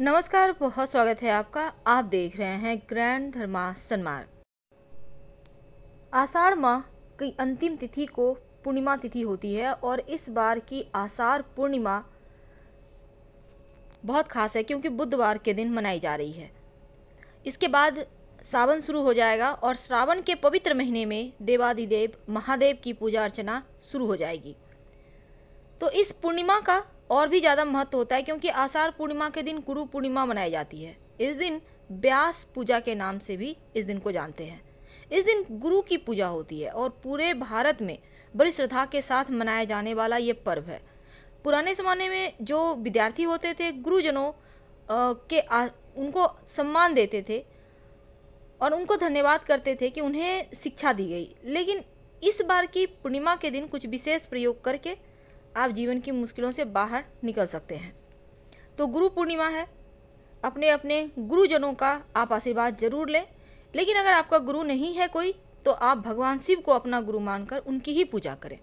नमस्कार बहुत स्वागत है आपका आप देख रहे हैं ग्रैंड धर्मा सन्मार्ग आषाढ़ माह की अंतिम तिथि को पूर्णिमा तिथि होती है और इस बार की आषाढ़ पूर्णिमा बहुत खास है क्योंकि बुधवार के दिन मनाई जा रही है इसके बाद सावन शुरू हो जाएगा और श्रावण के पवित्र महीने में देवादिदेव महादेव की पूजा अर्चना शुरू हो जाएगी तो इस पूर्णिमा का और भी ज़्यादा महत्व होता है क्योंकि आषार पूर्णिमा के दिन गुरु पूर्णिमा मनाई जाती है इस दिन ब्यास पूजा के नाम से भी इस दिन को जानते हैं इस दिन गुरु की पूजा होती है और पूरे भारत में बड़ी श्रद्धा के साथ मनाया जाने वाला ये पर्व है पुराने ज़माने में जो विद्यार्थी होते थे गुरुजनों के आ, उनको सम्मान देते थे और उनको धन्यवाद करते थे कि उन्हें शिक्षा दी गई लेकिन इस बार की पूर्णिमा के दिन कुछ विशेष प्रयोग करके आप जीवन की मुश्किलों से बाहर निकल सकते हैं तो गुरु पूर्णिमा है अपने अपने गुरुजनों का आप आशीर्वाद जरूर लें लेकिन अगर आपका गुरु नहीं है कोई तो आप भगवान शिव को अपना गुरु मानकर उनकी ही पूजा करें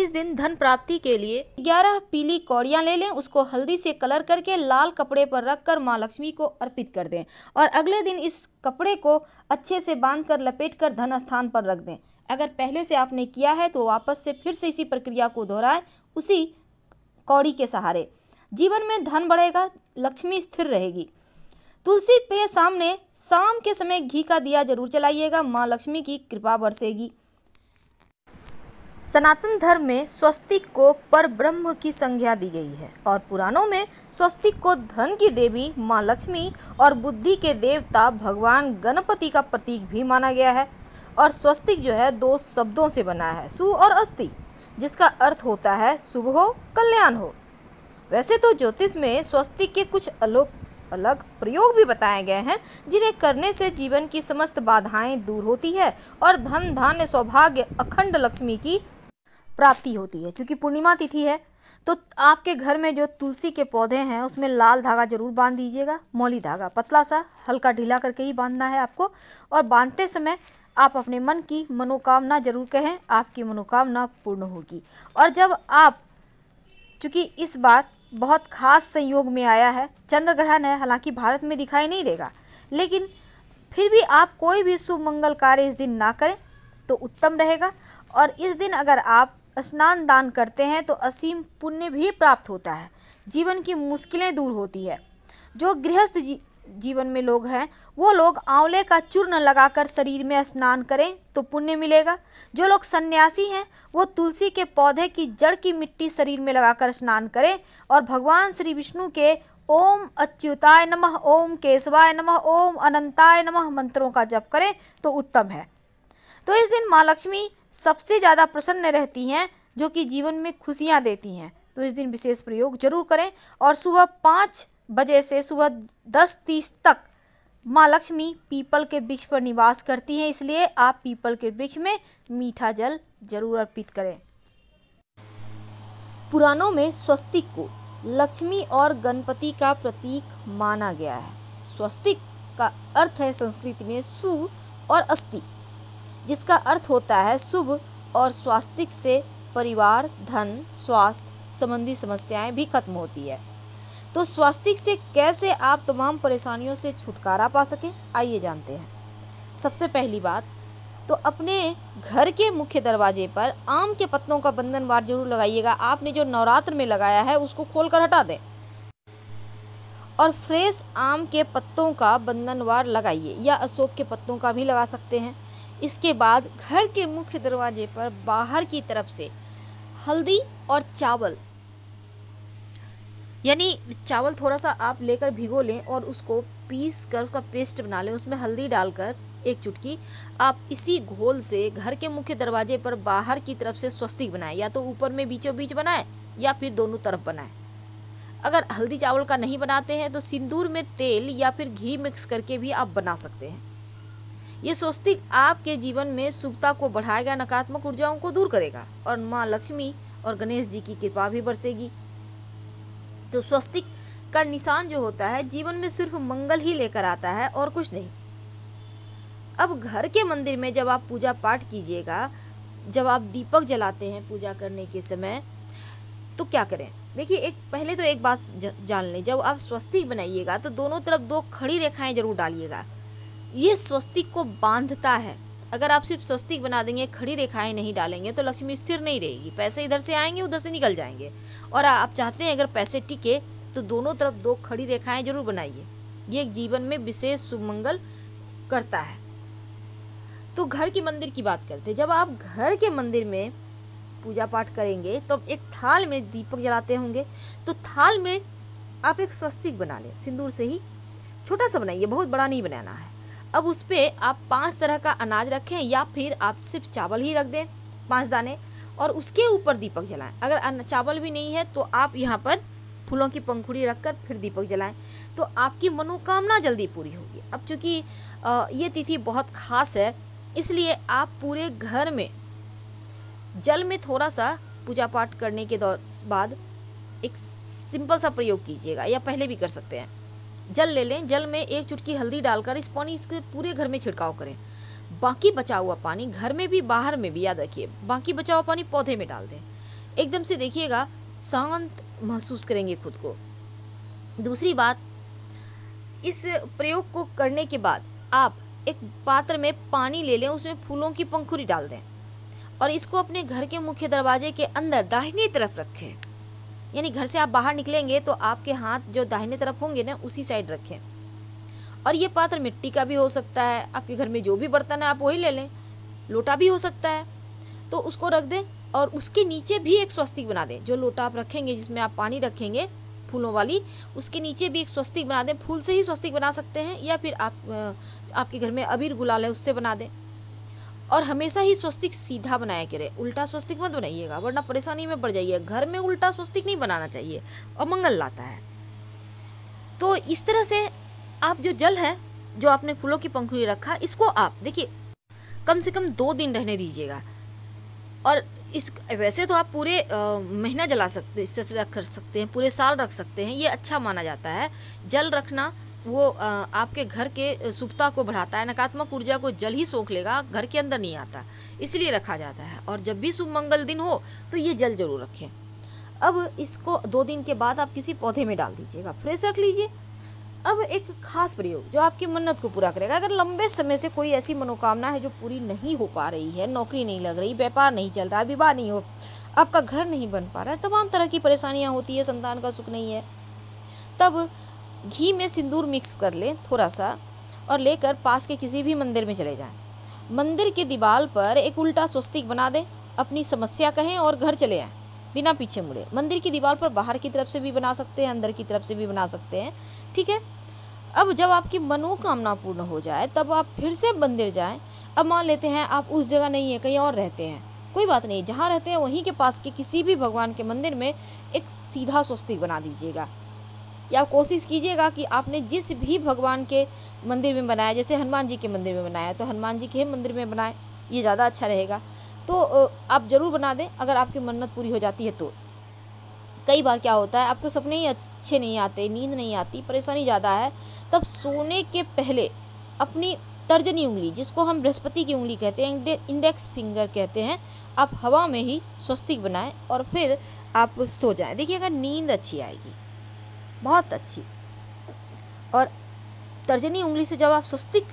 इस दिन धन प्राप्ति के लिए 11 पीली कौड़ियाँ ले लें उसको हल्दी से कलर करके लाल कपड़े पर रख कर माँ लक्ष्मी को अर्पित कर दें और अगले दिन इस कपड़े को अच्छे से बांध कर लपेट कर धन स्थान पर रख दें अगर पहले से आपने किया है तो वापस से फिर से इसी प्रक्रिया को दोहराएं उसी कौड़ी के सहारे जीवन में धन बढ़ेगा लक्ष्मी स्थिर रहेगी तुलसी पे सामने शाम के समय घी का दिया जरूर चलाइएगा माँ लक्ष्मी की कृपा बरसेगी सनातन धर्म में स्वस्तिक को पर ब्रह्म की संज्ञा दी गई है और पुराणों में स्वस्तिक को धन की देवी माँ लक्ष्मी और बुद्धि के देवता भगवान गणपति का प्रतीक भी माना गया है और स्वस्तिक जो है दो शब्दों से बना है सु और अस्थि जिसका अर्थ होता है शुभ हो कल्याण हो वैसे तो ज्योतिष में स्वस्तिक के कुछ अलोक अलग प्रयोग भी बताए गए हैं जिन्हें करने से जीवन की समस्त बाधाएं दूर होती है और धन धान्य सौभाग्य अखंड लक्ष्मी की प्राप्ति होती है क्योंकि पूर्णिमा तिथि है तो आपके घर में जो तुलसी के पौधे हैं उसमें लाल धागा जरूर बांध दीजिएगा मौली धागा पतला सा हल्का ढीला करके ही बांधना है आपको और बांधते समय आप अपने मन की मनोकामना जरूर कहें आपकी मनोकामना पूर्ण होगी और जब आप चूँकि इस बार बहुत खास संयोग में आया है चंद्र ग्रहण है हालांकि भारत में दिखाई नहीं देगा लेकिन फिर भी आप कोई भी शुभ मंगल कार्य इस दिन ना करें तो उत्तम रहेगा और इस दिन अगर आप स्नान दान करते हैं तो असीम पुण्य भी प्राप्त होता है जीवन की मुश्किलें दूर होती है जो गृहस्थ जी जीवन में लोग हैं वो लोग आंवले का चूर्ण लगाकर शरीर में स्नान करें तो पुण्य मिलेगा जो लोग सन्यासी हैं वो तुलसी के पौधे की जड़ की मिट्टी शरीर में लगाकर स्नान करें और भगवान श्री विष्णु के ओम अच्युताय नमः ओम केशवाय नमः ओम अनंताय नमः मंत्रों का जप करें तो उत्तम है तो इस दिन माँ लक्ष्मी सबसे ज़्यादा प्रसन्न रहती हैं जो कि जीवन में खुशियाँ देती हैं तो इस दिन विशेष प्रयोग जरूर करें और सुबह पाँच बजे से सुबह दस तीस तक माँ लक्ष्मी पीपल के वृक्ष पर निवास करती हैं इसलिए आप पीपल के वृक्ष में मीठा जल जरूर अर्पित करें पुराणों में स्वस्तिक को लक्ष्मी और गणपति का प्रतीक माना गया है स्वस्तिक का अर्थ है संस्कृत में सु और अस्ति जिसका अर्थ होता है शुभ और स्वास्तिक से परिवार धन स्वास्थ्य संबंधी समस्याएं भी खत्म होती है तो स्वास्तिक से कैसे आप तमाम परेशानियों से छुटकारा पा सकें आइए जानते हैं सबसे पहली बात तो अपने घर के मुख्य दरवाजे पर आम के पत्तों का बंधन वार जरूर लगाइएगा आपने जो नवरात्र में लगाया है उसको खोल कर हटा दें और फ्रेश आम के पत्तों का बंधनवार लगाइए या अशोक के पत्तों का भी लगा सकते हैं इसके बाद घर के मुख्य दरवाजे पर बाहर की तरफ से हल्दी और चावल यानी चावल थोड़ा सा आप लेकर भिगो लें और उसको पीस कर उसका पेस्ट बना लें उसमें हल्दी डालकर एक चुटकी आप इसी घोल से घर के मुख्य दरवाजे पर बाहर की तरफ से स्वस्तिक बनाएं या तो ऊपर में बीचों बीच बनाएं या फिर दोनों तरफ बनाएं अगर हल्दी चावल का नहीं बनाते हैं तो सिंदूर में तेल या फिर घी मिक्स करके भी आप बना सकते हैं ये स्वस्तिक आपके जीवन में शुभता को बढ़ाएगा नकारात्मक ऊर्जाओं को दूर करेगा और माँ लक्ष्मी और गणेश जी की कृपा भी बरसेगी तो स्वस्तिक का निशान जो होता है जीवन में सिर्फ मंगल ही लेकर आता है और कुछ नहीं अब घर के मंदिर में जब आप पूजा पाठ कीजिएगा जब आप दीपक जलाते हैं पूजा करने के समय तो क्या करें देखिए एक पहले तो एक बात जान लें जब आप स्वस्तिक बनाइएगा तो दोनों तरफ दो खड़ी रेखाएं जरूर डालिएगा ये स्वस्तिक को बांधता है अगर आप सिर्फ स्वस्तिक बना देंगे खड़ी रेखाएं नहीं डालेंगे तो लक्ष्मी स्थिर नहीं रहेगी पैसे इधर से आएंगे उधर से निकल जाएंगे और आप चाहते हैं अगर पैसे टिके तो दोनों तरफ दो खड़ी रेखाएं जरूर बनाइए ये एक जीवन में विशेष शुभ मंगल करता है तो घर के मंदिर की बात करते हैं जब आप घर के मंदिर में पूजा पाठ करेंगे तो एक थाल में दीपक जलाते होंगे तो थाल में आप एक स्वस्तिक बना लें सिंदूर से ही छोटा सा बनाइए बहुत बड़ा नहीं बनाना है अब उस पर आप पाँच तरह का अनाज रखें या फिर आप सिर्फ चावल ही रख दें पाँच दाने और उसके ऊपर दीपक जलाएं अगर चावल भी नहीं है तो आप यहाँ पर फूलों की पंखुड़ी रखकर फिर दीपक जलाएं तो आपकी मनोकामना जल्दी पूरी होगी अब चूँकि ये तिथि बहुत खास है इसलिए आप पूरे घर में जल में थोड़ा सा पूजा पाठ करने के दौर बाद एक सिंपल सा प्रयोग कीजिएगा या पहले भी कर सकते हैं जल ले लें जल में एक चुटकी हल्दी डालकर इस पानी इसके पूरे घर में छिड़काव करें बाकी बचा हुआ पानी घर में भी बाहर में भी याद रखिए बाकी बचा हुआ पानी पौधे में डाल दें एकदम से देखिएगा शांत महसूस करेंगे खुद को दूसरी बात इस प्रयोग को करने के बाद आप एक पात्र में पानी ले लें उसमें फूलों की पंखुरी डाल दें और इसको अपने घर के मुख्य दरवाजे के अंदर दाहिनी तरफ रखें यानी घर से आप बाहर निकलेंगे तो आपके हाथ जो दाहिने तरफ होंगे ना उसी साइड रखें और ये पात्र मिट्टी का भी हो सकता है आपके घर में जो भी बर्तन है आप वही ले लें लोटा भी हो सकता है तो उसको रख दें और उसके नीचे भी एक स्वस्तिक बना दें जो लोटा आप रखेंगे जिसमें आप पानी रखेंगे फूलों वाली उसके नीचे भी एक स्वस्तिक बना दें फूल से ही स्वस्तिक बना सकते हैं या फिर आप आपके घर में अबीर गुलाल है उससे बना दें और हमेशा ही स्वस्तिक सीधा बनाया करें उल्टा स्वस्तिक मत बनाइएगा वरना परेशानी में पड़ जाइए घर में उल्टा स्वस्तिक नहीं बनाना चाहिए और मंगल लाता है तो इस तरह से आप जो जल है जो आपने फूलों की पंखुड़ी रखा इसको आप देखिए कम से कम दो दिन रहने दीजिएगा और इस वैसे तो आप पूरे महीना जला सकते इस तरह से रख सकते हैं पूरे साल रख सकते हैं ये अच्छा माना जाता है जल रखना वो आपके घर के सुप्ता को बढ़ाता है नकारात्मक ऊर्जा को जल ही सोख लेगा घर के अंदर नहीं आता इसलिए रखा जाता है और जब भी शुभ मंगल दिन हो तो ये जल जरूर रखें अब इसको दो दिन के बाद आप किसी पौधे में डाल दीजिएगा फ्रेश रख लीजिए अब एक खास प्रयोग जो आपकी मन्नत को पूरा करेगा अगर लंबे समय से कोई ऐसी मनोकामना है जो पूरी नहीं हो पा रही है नौकरी नहीं लग रही व्यापार नहीं चल रहा विवाह नहीं हो आपका घर नहीं बन पा रहा है तमाम तरह की परेशानियाँ होती है संतान का सुख नहीं है तब घी में सिंदूर मिक्स कर लें थोड़ा सा और लेकर पास के किसी भी मंदिर में चले जाएं मंदिर की दीवार पर एक उल्टा स्वस्तिक बना दें अपनी समस्या कहें और घर चले आएँ बिना पीछे मुड़े मंदिर की दीवार पर बाहर की तरफ से भी बना सकते हैं अंदर की तरफ से भी बना सकते हैं ठीक है अब जब आपकी मनोकामना पूर्ण हो जाए तब आप फिर से मंदिर जाएं अब मान लेते हैं आप उस जगह नहीं है कहीं और रहते हैं कोई बात नहीं जहाँ रहते हैं वहीं के पास के किसी भी भगवान के मंदिर में एक सीधा स्वस्तिक बना दीजिएगा या आप कोशिश कीजिएगा कि आपने जिस भी भगवान के मंदिर में बनाया जैसे हनुमान जी के मंदिर में बनाया तो हनुमान जी के मंदिर में बनाएं ये ज़्यादा अच्छा रहेगा तो आप ज़रूर बना दें अगर आपकी मन्नत पूरी हो जाती है तो कई बार क्या होता है आपको सपने ही अच्छे नहीं आते नींद नहीं आती परेशानी ज़्यादा है तब सोने के पहले अपनी तर्जनी उंगली जिसको हम बृहस्पति की उंगली कहते हैं इंडेक्स फिंगर कहते हैं आप हवा में ही स्वस्तिक बनाएं और फिर आप सो जाएं देखिए अगर नींद अच्छी आएगी बहुत अच्छी और तर्जनी उंगली से जब आप स्वस्तिक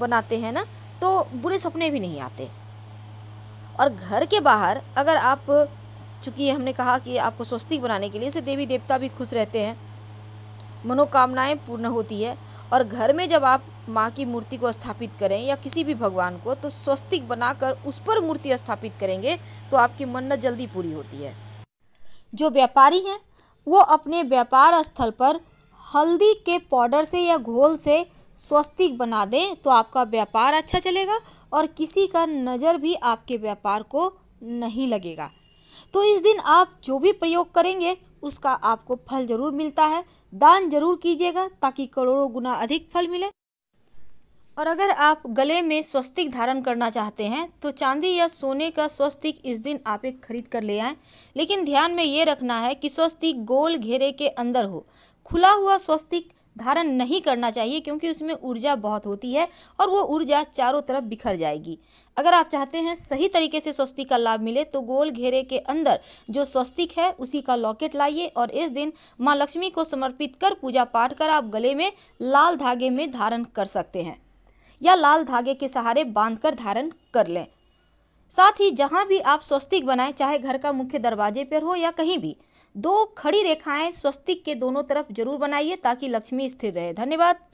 बनाते हैं ना तो बुरे सपने भी नहीं आते और घर के बाहर अगर आप चूँकि हमने कहा कि आपको स्वस्तिक बनाने के लिए से देवी देवता भी खुश रहते हैं मनोकामनाएं पूर्ण होती है और घर में जब आप माँ की मूर्ति को स्थापित करें या किसी भी भगवान को तो स्वस्तिक बनाकर उस पर मूर्ति स्थापित करेंगे तो आपकी मन्नत जल्दी पूरी होती है जो व्यापारी हैं वो अपने व्यापार स्थल पर हल्दी के पाउडर से या घोल से स्वस्तिक बना दें तो आपका व्यापार अच्छा चलेगा और किसी का नज़र भी आपके व्यापार को नहीं लगेगा तो इस दिन आप जो भी प्रयोग करेंगे उसका आपको फल ज़रूर मिलता है दान जरूर कीजिएगा ताकि करोड़ों गुना अधिक फल मिले और अगर आप गले में स्वस्तिक धारण करना चाहते हैं तो चांदी या सोने का स्वस्तिक इस दिन आप एक खरीद कर ले आएँ लेकिन ध्यान में ये रखना है कि स्वस्तिक गोल घेरे के अंदर हो खुला हुआ स्वस्तिक धारण नहीं करना चाहिए क्योंकि उसमें ऊर्जा बहुत होती है और वो ऊर्जा चारों तरफ बिखर जाएगी अगर आप चाहते हैं सही तरीके से स्वस्तिक का लाभ मिले तो गोल घेरे के अंदर जो स्वस्तिक है उसी का लॉकेट लाइए और इस दिन माँ लक्ष्मी को समर्पित कर पूजा पाठ कर आप गले में लाल धागे में धारण कर सकते हैं या लाल धागे के सहारे बांधकर धारण कर लें साथ ही जहां भी आप स्वस्तिक बनाएं चाहे घर का मुख्य दरवाजे पर हो या कहीं भी दो खड़ी रेखाएं स्वस्तिक के दोनों तरफ जरूर बनाइए ताकि लक्ष्मी स्थिर रहे धन्यवाद